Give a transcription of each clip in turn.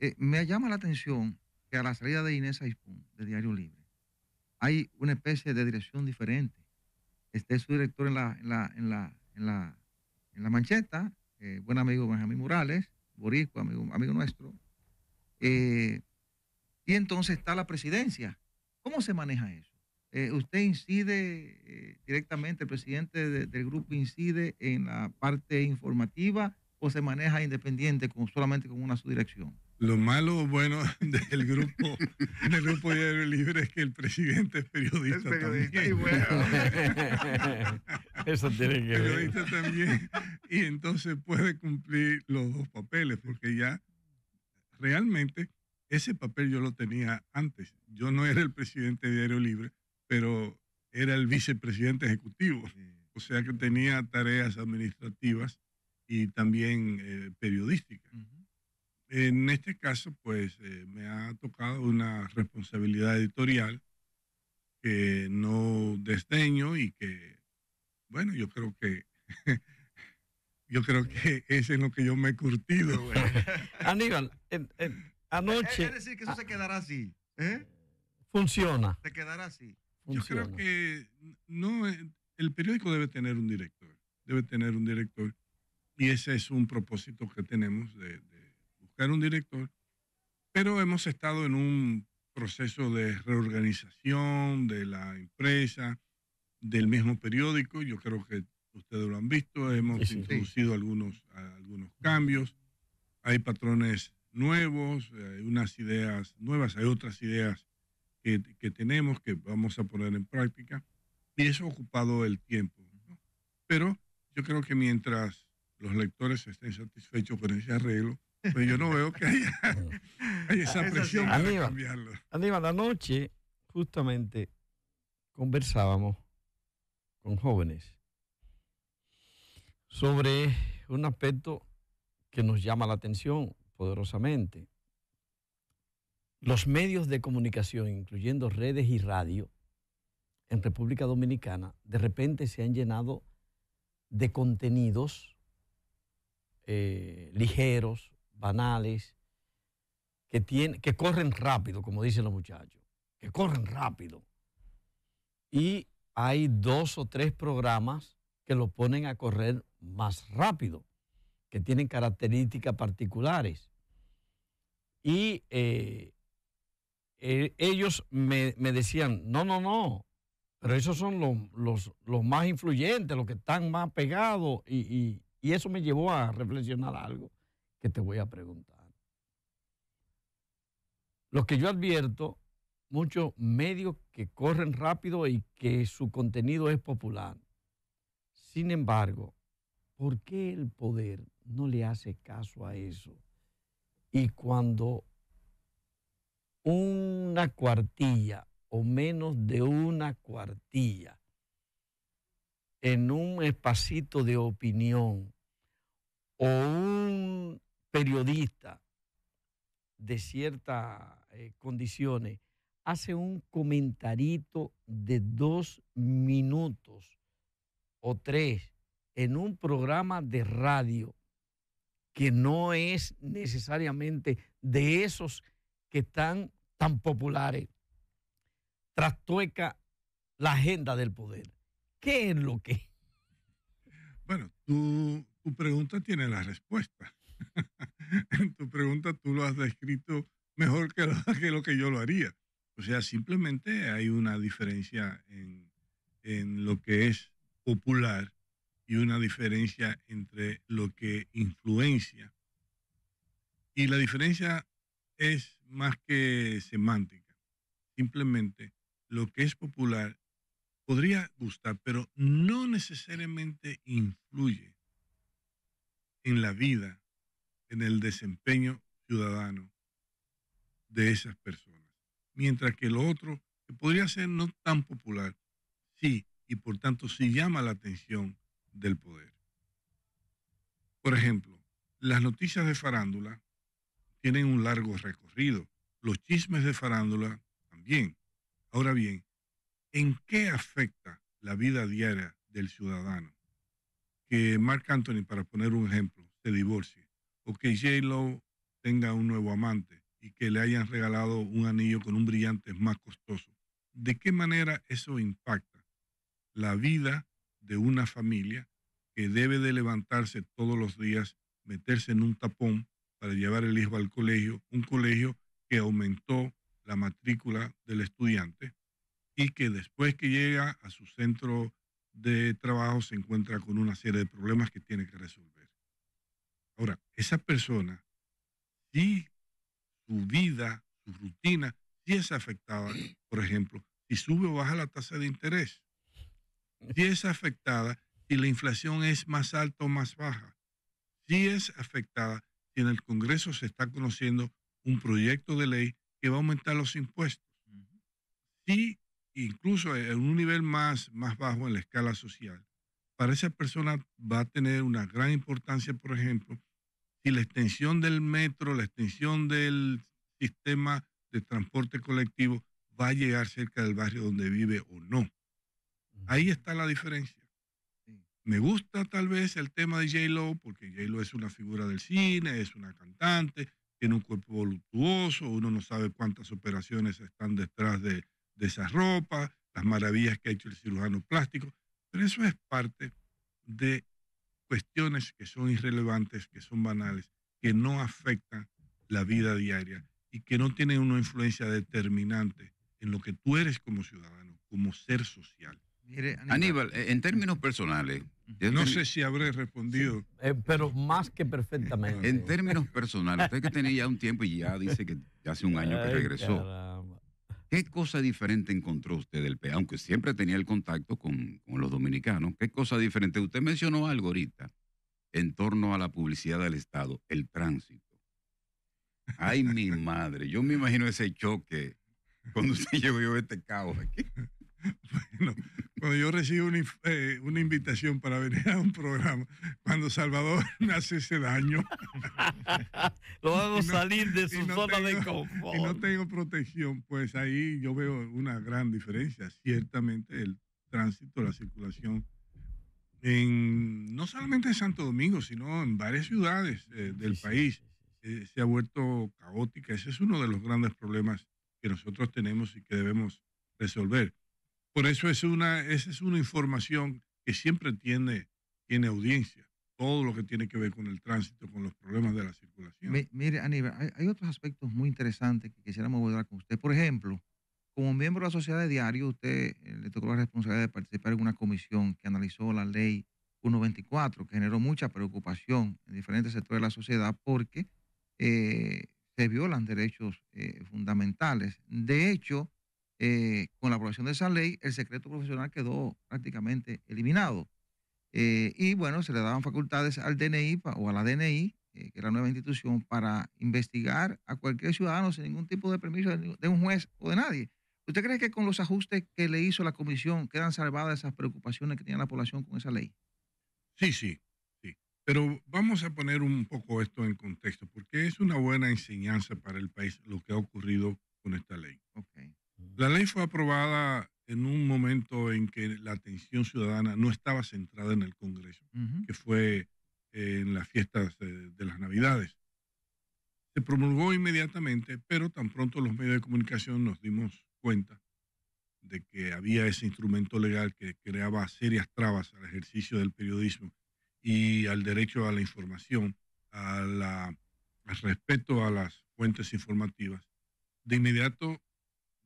Eh, me llama la atención que a la salida de Inés Aispun, de Diario Libre, hay una especie de dirección diferente. Este su director en la, en la, en la, en la, en la mancheta, eh, buen amigo Benjamín Morales, Borisco, amigo, amigo nuestro. Eh, y entonces está la presidencia. ¿Cómo se maneja eso? usted incide directamente, el presidente del grupo incide en la parte informativa o se maneja independiente solamente con una subdirección. Lo malo o bueno del grupo, del grupo Diario Libre es que el presidente es periodista. Y bueno. Eso tiene que periodista también. Y entonces puede cumplir los dos papeles, porque ya realmente ese papel yo lo tenía antes. Yo no era el presidente de Diario Libre, pero era el vicepresidente ejecutivo. O sea que tenía tareas administrativas y también eh, periodísticas. En este caso, pues eh, me ha tocado una responsabilidad editorial que no desdeño y que, bueno, yo creo que yo creo que es lo que yo me he curtido. Aníbal, anoche. Eh, decir, que eso se quedará así. ¿eh? Funciona. Se quedará así. Yo creo que no, el periódico debe tener un director, debe tener un director y ese es un propósito que tenemos de, un director, pero hemos estado en un proceso de reorganización de la empresa, del mismo periódico, yo creo que ustedes lo han visto, hemos introducido algunos, algunos cambios, hay patrones nuevos, hay unas ideas nuevas, hay otras ideas que, que, tenemos que vamos a poner en práctica y eso ha ocupado el tiempo. Pero yo creo que mientras los lectores estén satisfechos con ese arreglo, pero pues yo no veo que haya, esa presión para cambiarlo. Aníbal, anoche justamente conversábamos con jóvenes sobre un aspecto que nos llama la atención poderosamente. Los medios de comunicación, incluyendo redes y radio, en República Dominicana, de repente se han llenado de contenidos eh, ligeros, banales, que, que corren rápido, como dicen los muchachos, que corren rápido. Y hay dos o tres programas que lo ponen a correr más rápido, que tienen características particulares. Y eh, e-, ellos me, decían, no, no, no, pero esos son los, más influyentes, los que están más pegados, y eso me llevó a reflexionar algo que te voy a preguntar. Lo que yo advierto, muchos medios que corren rápido y que su contenido es popular. Sin embargo, ¿por qué el poder no le hace caso a eso? Y cuando una cuartilla o menos de una cuartilla en un espacito de opinión o un periodista de ciertas eh, condiciones hace un comentarito de dos minutos o tres en un programa de radio que no es necesariamente de esos que están tan populares, trastueca la agenda del poder. ¿Qué es lo que? Bueno, tu pregunta tiene la respuesta. en tu pregunta tú lo has descrito mejor que lo, que yo lo haría. O sea, simplemente hay una diferencia en, en lo que es popular y una diferencia entre lo que influencia. Y la diferencia es más que semántica. Simplemente lo que es popular podría gustar, pero no necesariamente influye en la vida en el desempeño ciudadano de esas personas. Mientras que lo otro, que podría ser no tan popular, sí, y por tanto sí llama la atención del poder. Por ejemplo, las noticias de farándula tienen un largo recorrido, los chismes de farándula también. Ahora bien, ¿en qué afecta la vida diaria del ciudadano? Que Mark Anthony, para poner un ejemplo, se divorcie o que J-Lo tenga un nuevo amante y que le hayan regalado un anillo con un brillante más costoso. ¿De qué manera eso impacta la vida de una familia que debe de levantarse todos los días, meterse en un tapón para llevar el hijo al colegio, un colegio que aumentó la matrícula del estudiante y que después que llega a su centro de trabajo se encuentra con una serie de problemas que tiene que resolver? Ahora, esa persona, si su vida, su rutina, si es afectada, por ejemplo, si sube o baja la tasa de interés, si es afectada, si la inflación es más alta o más baja, si es afectada, si en el Congreso se está conociendo un proyecto de ley que va a aumentar los impuestos, si incluso en un nivel más, más bajo en la escala social, para esa persona va a tener una gran importancia, por ejemplo, si la extensión del metro, la extensión del sistema de transporte colectivo va a llegar cerca del barrio donde vive o no. Ahí está la diferencia. Me gusta tal vez el tema de J-Lo, porque J-Lo es una figura del cine, es una cantante, tiene un cuerpo voluptuoso, uno no sabe cuántas operaciones están detrás de, de esa ropa, las maravillas que ha hecho el cirujano plástico, pero eso es parte de cuestiones que son irrelevantes, que son banales, que no afectan la vida diaria y que no tienen una influencia determinante en lo que tú eres como ciudadano, como ser social. Aníbal, eh, en términos personales, no sé si habré respondido. Eh, pero más que perfectamente. En términos personales, usted que tenía ya un tiempo y ya dice que hace un año que regresó. ¿Qué cosa diferente encontró usted del PEA? Aunque siempre tenía el contacto con, los dominicanos, ¿qué cosa diferente? Usted mencionó algo ahorita en torno a la publicidad del Estado, el tránsito. Ay, mi madre, yo me imagino ese choque cuando usted llegó yo este caos aquí. Bueno, cuando yo recibo eh, una, invitación para venir a un programa, cuando Salvador nace ese daño, lo hago salir de su zona de confort. Y no tengo protección, pues ahí yo veo una gran diferencia. Ciertamente el tránsito, la circulación, en, no solamente en Santo Domingo, sino en varias ciudades eh, del país, eh, se ha vuelto caótica. Ese es uno de los grandes problemas que nosotros tenemos y que debemos resolver. Por eso es una, esa es una información que siempre tiene, tiene audiencia, todo lo que tiene que ver con el tránsito, con los problemas de la circulación. mire, Aníbal, hay, otros aspectos muy interesantes que quisiéramos abordar con usted. Por ejemplo, como miembro de la sociedad de diario, usted eh, le tocó la responsabilidad de participar en una comisión que analizó la ley 1.24, que generó mucha preocupación en diferentes sectores de la sociedad porque eh, se violan derechos eh, fundamentales. De hecho, eh, con la aprobación de esa ley, el secreto profesional quedó prácticamente eliminado. Eh, y bueno, se le daban facultades al DNI o a la DNI, eh, que era la nueva institución, para investigar a cualquier ciudadano sin ningún tipo de permiso de un juez o de nadie. ¿Usted cree que con los ajustes que le hizo la comisión quedan salvadas esas preocupaciones que tenía la población con esa ley? Sí, sí, sí. Pero vamos a poner un poco esto en contexto, porque es una buena enseñanza para el país lo que ha ocurrido con esta ley. Okay. La ley fue aprobada en un momento en que la atención ciudadana no estaba centrada en el Congreso, que fue eh, en las fiestas eh, de, las Navidades. Se promulgó inmediatamente, pero tan pronto los medios de comunicación nos dimos cuenta de que había ese instrumento legal que creaba serias trabas al ejercicio del periodismo y al derecho a la información, al respeto a las fuentes informativas. De inmediato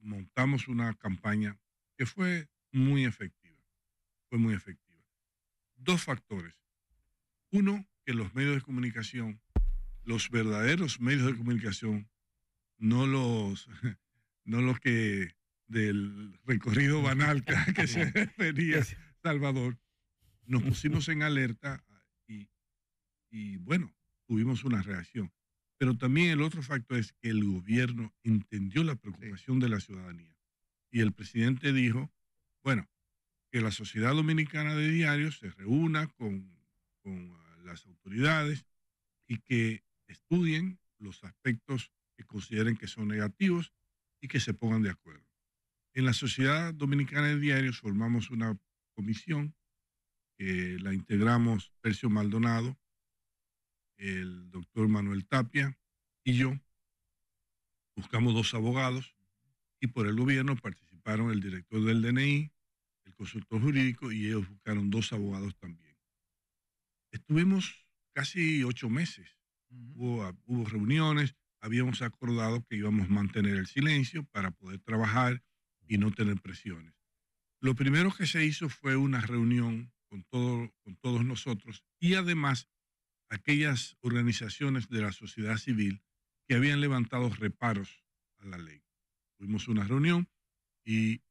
montamos una campaña que fue muy efectiva. Fue muy efectiva. Dos factores. Uno, que los medios de comunicación, los verdaderos medios de comunicación, no los, no los que del recorrido banal que se refería Salvador, nos pusimos en alerta y bueno, tuvimos una reacción. Pero también el otro factor es que el gobierno entendió la preocupación de la ciudadanía. Y el presidente dijo, bueno, que la Sociedad Dominicana de Diarios se reúna con, con ah, las autoridades y que estudien los aspectos que consideren que son negativos y que se pongan de acuerdo. En la Sociedad Dominicana de Diarios formamos una comisión que eh, la integramos Percio Maldonado, el doctor Manuel Tapia y yo. Buscamos dos abogados y por el gobierno participaron el director del DNI, el consultor jurídico y ellos buscaron dos abogados también. Estuvimos casi ocho meses. hubo, reuniones, habíamos acordado que íbamos a mantener el silencio para poder trabajar y no tener presiones. Lo primero que se hizo fue una reunión con todos nosotros y además aquellas organizaciones de la sociedad civil que habían levantado reparos a la ley. Tuvimos una reunión y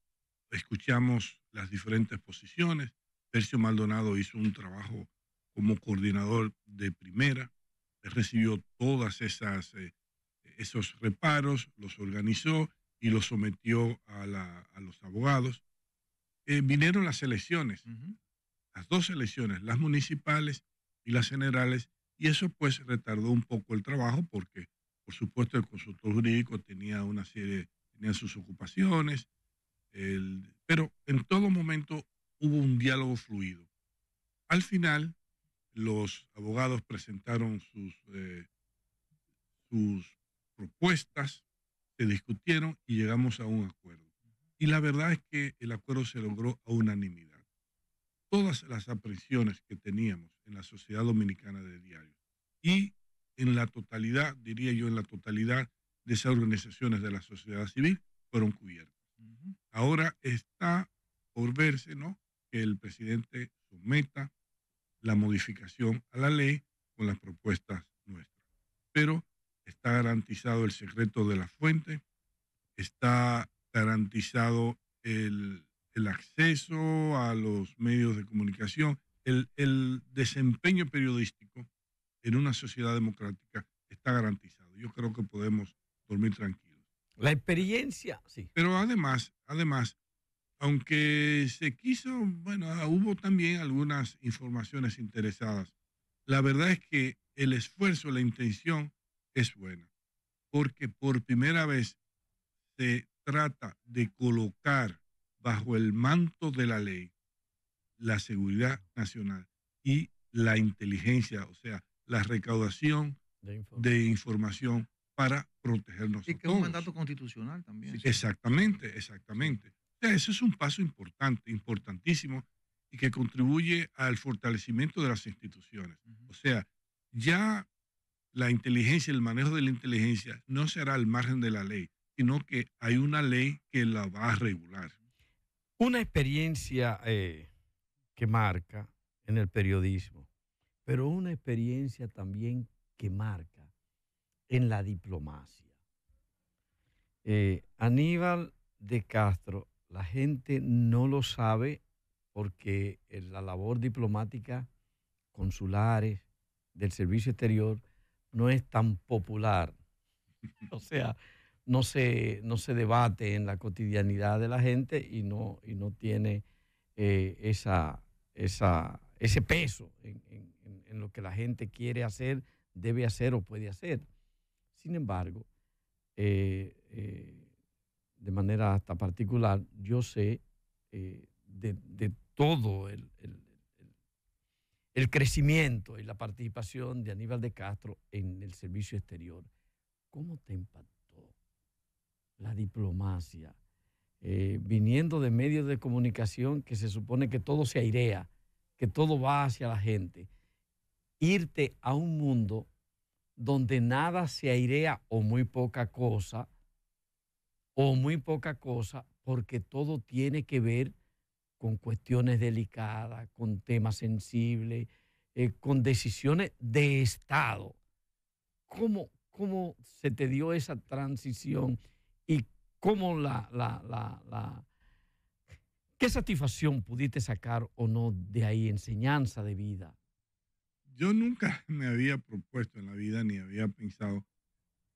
escuchamos las diferentes posiciones. Tercio Maldonado hizo un trabajo como coordinador de primera, recibió todas esas eh, esos reparos, los organizó y los sometió a, los abogados. Eh, vinieron las elecciones, las dos elecciones, las municipales y las generales, y eso pues retardó un poco el trabajo porque, por supuesto, el consultor jurídico tenía una serie, tenía sus ocupaciones, pero en todo momento hubo un diálogo fluido. Al final, los abogados presentaron sus, eh, sus propuestas, se discutieron y llegamos a un acuerdo. Y la verdad es que el acuerdo se logró a unanimidad todas las aprensiones que teníamos en la sociedad dominicana de diario y en la totalidad, diría yo, en la totalidad de esas organizaciones de la sociedad civil fueron cubiertas. Ahora está por verse ¿no? que el presidente someta la modificación a la ley con las propuestas nuestras. Pero está garantizado el secreto de la fuente, está garantizado el, el acceso a los medios de comunicación, el, desempeño periodístico en una sociedad democrática está garantizado. Yo creo que podemos dormir tranquilos. La experiencia, sí. Pero además, además, aunque se quiso, bueno, ah, hubo también algunas informaciones interesadas. La verdad es que el esfuerzo, la intención es buena, porque por primera vez se trata de colocar bajo el manto de la ley la seguridad nacional y la inteligencia, o sea, la recaudación de, información para protegernos. Y que es un mandato constitucional también. exactamente, exactamente. O sea, eso es un paso importante, importantísimo, y que contribuye al fortalecimiento de las instituciones. O sea, ya la inteligencia, el manejo de la inteligencia no será al margen de la ley, sino que hay una ley que la va a regular una experiencia eh, que marca en el periodismo, pero una experiencia también que marca en la diplomacia. Eh, Aníbal de Castro, la gente no lo sabe porque eh, la labor diplomática, consulares, del servicio exterior, no es tan popular. o sea, no se, no se debate en la cotidianidad de la gente y no, y no tiene eh, esa, ese peso en, lo que la gente quiere hacer, debe hacer o puede hacer. Sin embargo, eh, eh, de manera hasta particular, yo sé de, todo el, crecimiento y la participación de Aníbal de Castro en el servicio exterior. ¿Cómo te impactó? la diplomacia, eh, viniendo de medios de comunicación que se supone que todo se airea, que todo va hacia la gente, irte a un mundo donde nada se airea o muy poca cosa, o muy poca cosa, porque todo tiene que ver con cuestiones delicadas, con temas sensibles, eh, con decisiones de Estado. ¿Cómo, ¿Cómo se te dio esa transición? y cómo la, la, la, la ¿Qué satisfacción pudiste sacar o no de ahí, enseñanza de vida? Yo nunca me había propuesto en la vida ni había pensado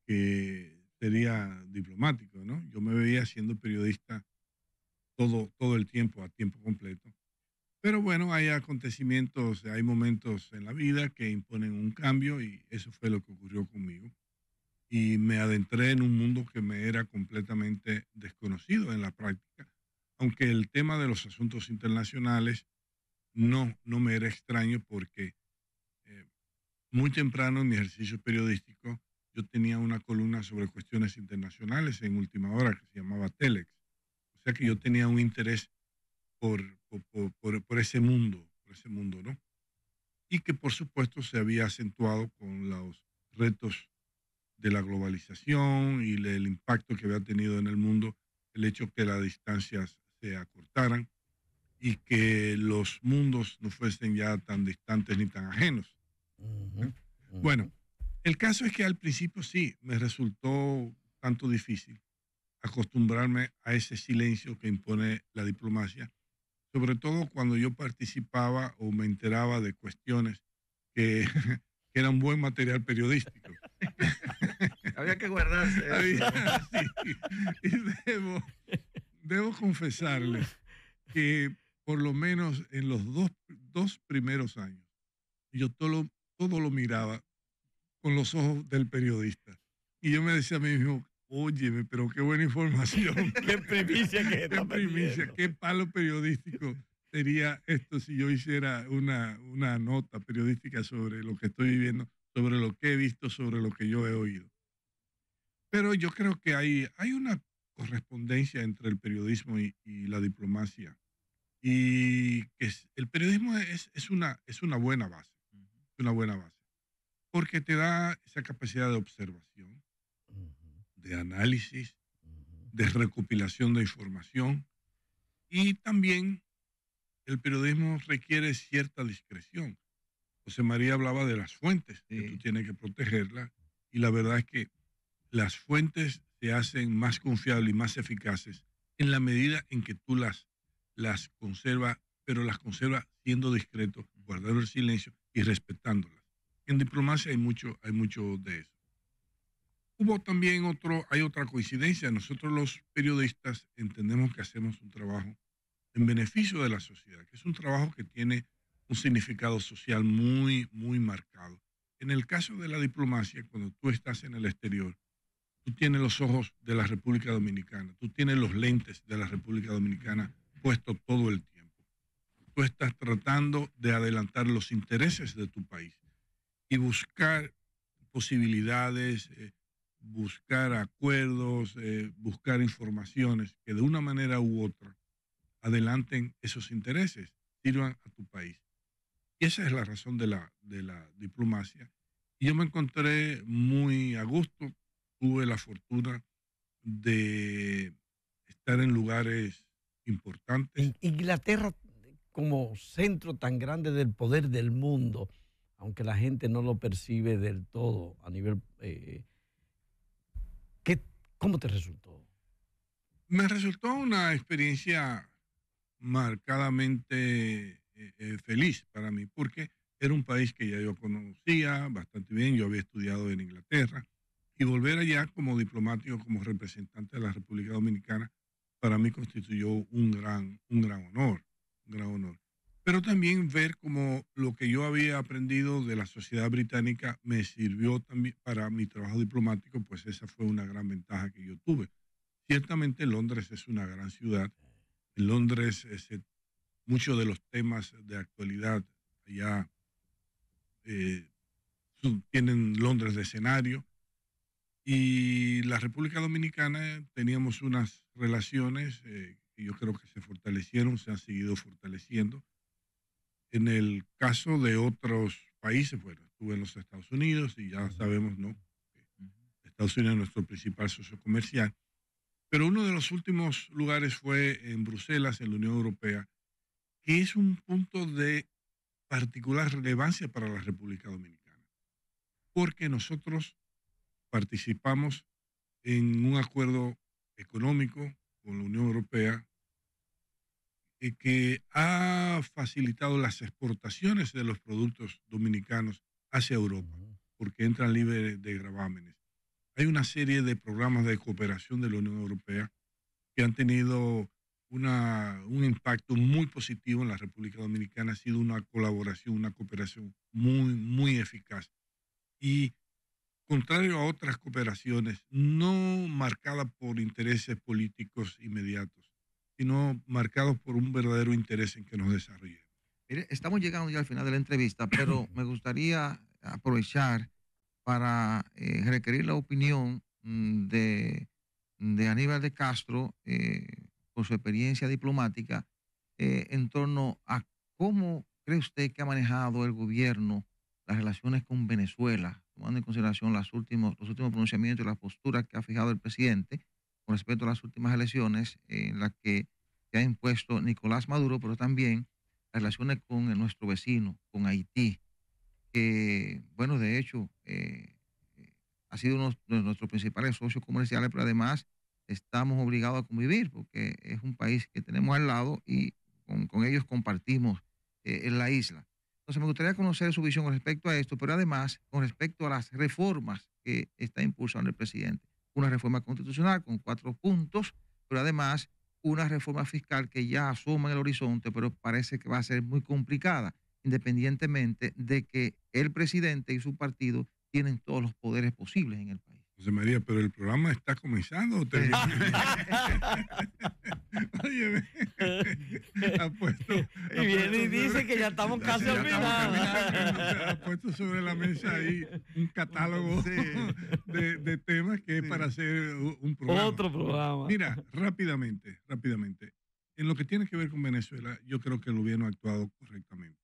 que sería diplomático, ¿no? Yo me veía siendo periodista todo, todo el tiempo, a tiempo completo. Pero bueno, hay acontecimientos, hay momentos en la vida que imponen un cambio y eso fue lo que ocurrió conmigo y me adentré en un mundo que me era completamente desconocido en la práctica, aunque el tema de los asuntos internacionales no, no me era extraño porque eh, muy temprano en mi ejercicio periodístico yo tenía una columna sobre cuestiones internacionales en última hora que se llamaba Telex. O sea que yo tenía un interés por, por, ese mundo, ese mundo, ¿no? Y que por supuesto se había acentuado con los retos de la globalización y el impacto que había tenido en el mundo el hecho que las distancias se acortaran y que los mundos no fuesen ya tan distantes ni tan ajenos. Bueno, el caso es que al principio sí me resultó tanto difícil acostumbrarme a ese silencio que impone la diplomacia, sobre todo cuando yo participaba o me enteraba de cuestiones que, que eran buen material periodístico. Había que guardarse. Y debo, confesarles que por lo menos en los dos, primeros años, yo todo, todo lo miraba con los ojos del periodista. Y yo me decía a mí mismo, óyeme, pero qué buena información. qué primicia que Qué primicia, qué palo periodístico sería esto si yo hiciera una, una nota periodística sobre lo que estoy viviendo, sobre lo que he visto, sobre lo que yo he oído. Pero yo creo que hay, hay una correspondencia entre el periodismo y, la diplomacia. Y que el periodismo es, es, una, es una buena base, una buena base, porque te da esa capacidad de observación, de análisis, de recopilación de información. Y también el periodismo requiere cierta discreción. José María hablaba de las fuentes, que tú tienes que protegerlas. Y la verdad es que las fuentes se hacen más confiables y más eficaces en la medida en que tú las, las conservas, pero las conservas siendo discreto, guardando el silencio y respetándolas. En diplomacia hay mucho, hay mucho de eso. Hubo también otro, hay otra coincidencia. Nosotros los periodistas entendemos que hacemos un trabajo en beneficio de la sociedad, que es un trabajo que tiene un significado social muy, muy marcado. En el caso de la diplomacia, cuando tú estás en el exterior, tú tienes los ojos de la República Dominicana, tú tienes los lentes de la República Dominicana puestos todo el tiempo. Tú estás tratando de adelantar los intereses de tu país y buscar posibilidades, eh, buscar acuerdos, eh, buscar informaciones que de una manera u otra adelanten esos intereses, sirvan a tu país. Y esa es la razón de la, de la diplomacia. Y yo me encontré muy a gusto tuve la fortuna de estar en lugares importantes. Inglaterra como centro tan grande del poder del mundo, aunque la gente no lo percibe del todo a nivel... Eh, ¿Cómo te resultó? Me resultó una experiencia marcadamente eh, eh, feliz para mí, porque era un país que ya yo conocía bastante bien, yo había estudiado en Inglaterra, y volver allá como diplomático, como representante de la República Dominicana, para mí constituyó un gran, un gran honor, gran honor. Pero también ver como lo que yo había aprendido de la sociedad británica me sirvió también para mi trabajo diplomático, pues esa fue una gran ventaja que yo tuve. Ciertamente Londres es una gran ciudad. En Londres muchos de los temas de actualidad allá eh, tienen Londres de escenario y la República Dominicana teníamos unas relaciones eh, que yo creo que se fortalecieron, se han seguido fortaleciendo. En el caso de otros países, bueno, estuve en los Estados Unidos y ya sabemos, ¿no? Estados Unidos es nuestro principal socio comercial. Pero uno de los últimos lugares fue en Bruselas, en la Unión Europea, que es un punto de particular relevancia para la República Dominicana, porque nosotros participamos en un acuerdo económico con la Unión Europea eh, que ha facilitado las exportaciones de los productos dominicanos hacia Europa, porque entran libres de gravámenes. Hay una serie de programas de cooperación de la Unión Europea que han tenido un impacto muy positivo en la República Dominicana. Ha sido una colaboración, una cooperación muy, muy eficaz. Y contrario a otras cooperaciones, no marcadas por intereses políticos inmediatos, sino marcados por un verdadero interés en que nos desarrolle. estamos llegando ya al final de la entrevista, pero me gustaría aprovechar para eh, requerir la opinión mm, de, Aníbal de Castro, eh, por su experiencia diplomática, eh, en torno a cómo cree usted que ha manejado el gobierno las relaciones con Venezuela, tomando en consideración las últimos, los últimos pronunciamientos y las posturas que ha fijado el presidente con respecto a las últimas elecciones en las que se ha impuesto Nicolás Maduro, pero también las relaciones con nuestro vecino, con Haití, que, bueno, de hecho, eh, ha sido uno de nuestros principales socios comerciales, pero además estamos obligados a convivir, porque es un país que tenemos al lado y con, ellos compartimos eh, en la isla. Entonces me gustaría conocer su visión con respecto a esto, pero además con respecto a las reformas que está impulsando el presidente. Una reforma constitucional con cuatro puntos, pero además una reforma fiscal que ya asoma en el horizonte, pero parece que va a ser muy complicada, independientemente de que el presidente y su partido tienen todos los poderes posibles en el país. José María, pero el programa está comenzando. ¿o Oye, puesto, y viene y dice que ya estamos casi terminados. ha puesto sobre la mesa ahí un catálogo de, temas que es para hacer un programa. Otro programa. Mira, rápidamente, rápidamente. En lo que tiene que ver con Venezuela, yo creo que el gobierno ha actuado correctamente.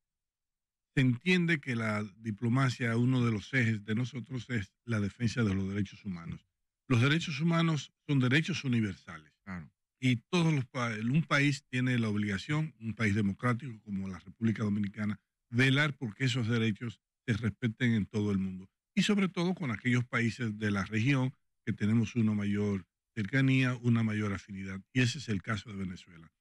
Se entiende que la diplomacia, uno de los ejes de nosotros es la defensa de los derechos humanos. Los derechos humanos son derechos universales. Claro. Y todos los un país tiene la obligación, un país democrático como la República Dominicana, velar porque esos derechos se respeten en todo el mundo. Y sobre todo con aquellos países de la región que tenemos una mayor cercanía, una mayor afinidad. Y ese es el caso de Venezuela.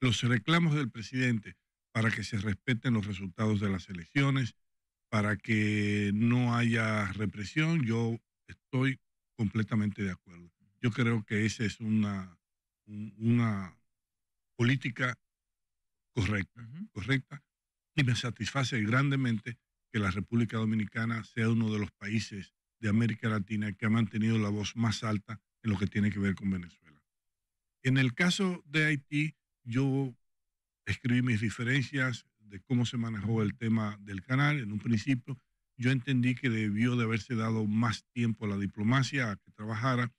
Los reclamos del presidente para que se respeten los resultados de las elecciones, para que no haya represión, yo estoy completamente de acuerdo. Yo creo que ese es una una política correcta, correcta, y me satisface grandemente que la República Dominicana sea uno de los países de América Latina que ha mantenido la voz más alta en lo que tiene que ver con Venezuela. En el caso de Haití, yo escribí mis diferencias de cómo se manejó el tema del canal. En un principio, yo entendí que debió de haberse dado más tiempo a la diplomacia a que trabajara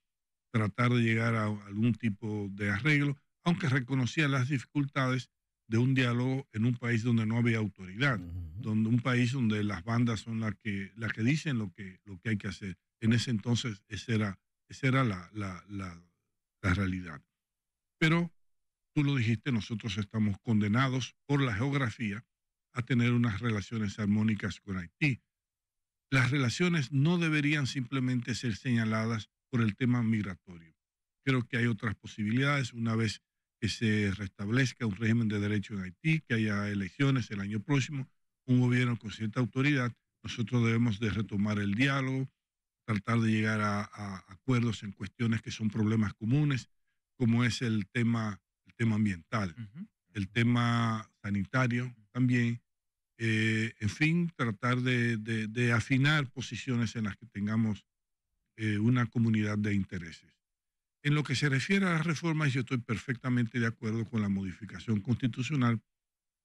tratar de llegar a algún tipo de arreglo, aunque reconocía las dificultades de un diálogo en un país donde no había autoridad, donde un país donde las bandas son las que, las que dicen lo que, lo que hay que hacer. En ese entonces esa era, era la, la realidad. Pero tú lo dijiste, nosotros estamos condenados por la geografía a tener unas relaciones armónicas con Haití. Las relaciones no deberían simplemente ser señaladas por el tema migratorio. Creo que hay otras posibilidades una vez que se restablezca un régimen de derecho en Haití, que haya elecciones el año próximo, un gobierno con cierta autoridad, nosotros debemos de retomar el diálogo, tratar de llegar a, acuerdos en cuestiones que son problemas comunes, como es el tema, el tema ambiental, el tema sanitario también, eh, en fin, tratar de afinar posiciones en las que tengamos eh, una comunidad de intereses. En lo que se refiere a las reformas, yo estoy perfectamente de acuerdo con la modificación constitucional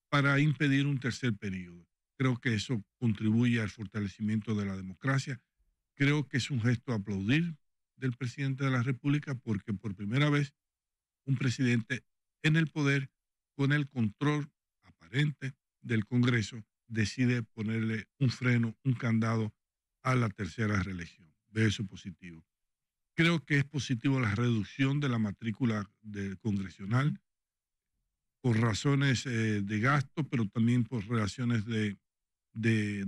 para impedir un tercer periodo. Creo que eso contribuye al fortalecimiento de la democracia. Creo que es un gesto a aplaudir del presidente de la República porque por primera vez un presidente en el poder con el control aparente del Congreso decide ponerle un freno, un candado a la tercera reelección eso positivo. Creo que es positivo la reducción de la matrícula del congresional por razones eh, de gasto, pero también por relaciones de,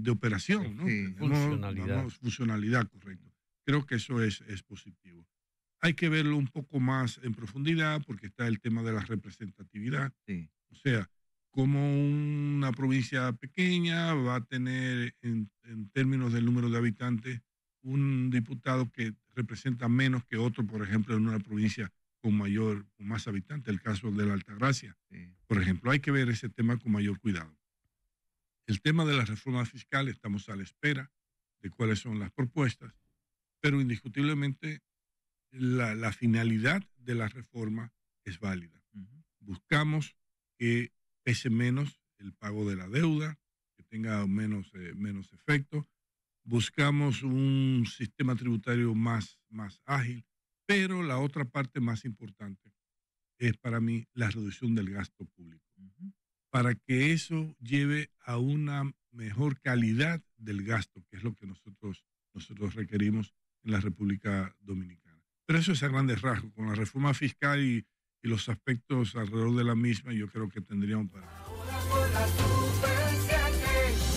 operación, ¿no? funcionalidad. funcionalidad, correcto. Creo que eso es, es positivo. Hay que verlo un poco más en profundidad porque está el tema de la representatividad. O sea, como una provincia pequeña va a tener en, términos del número de habitantes un diputado que representa menos que otro, por ejemplo, en una provincia con mayor, o más habitantes, el caso de la Altagracia. Por ejemplo, hay que ver ese tema con mayor cuidado. El tema de la reforma fiscal, estamos a la espera de cuáles son las propuestas, pero indiscutiblemente la, finalidad de la reforma es válida. Buscamos que pese menos el pago de la deuda, que tenga menos, eh, menos efecto, buscamos un sistema tributario más, más ágil, pero la otra parte más importante es para mí la reducción del gasto público, para que eso lleve a una mejor calidad del gasto, que es lo que nosotros, nosotros requerimos en la República Dominicana. Pero eso es a grandes rasgos, con la reforma fiscal y, y los aspectos alrededor de la misma, yo creo que tendríamos para...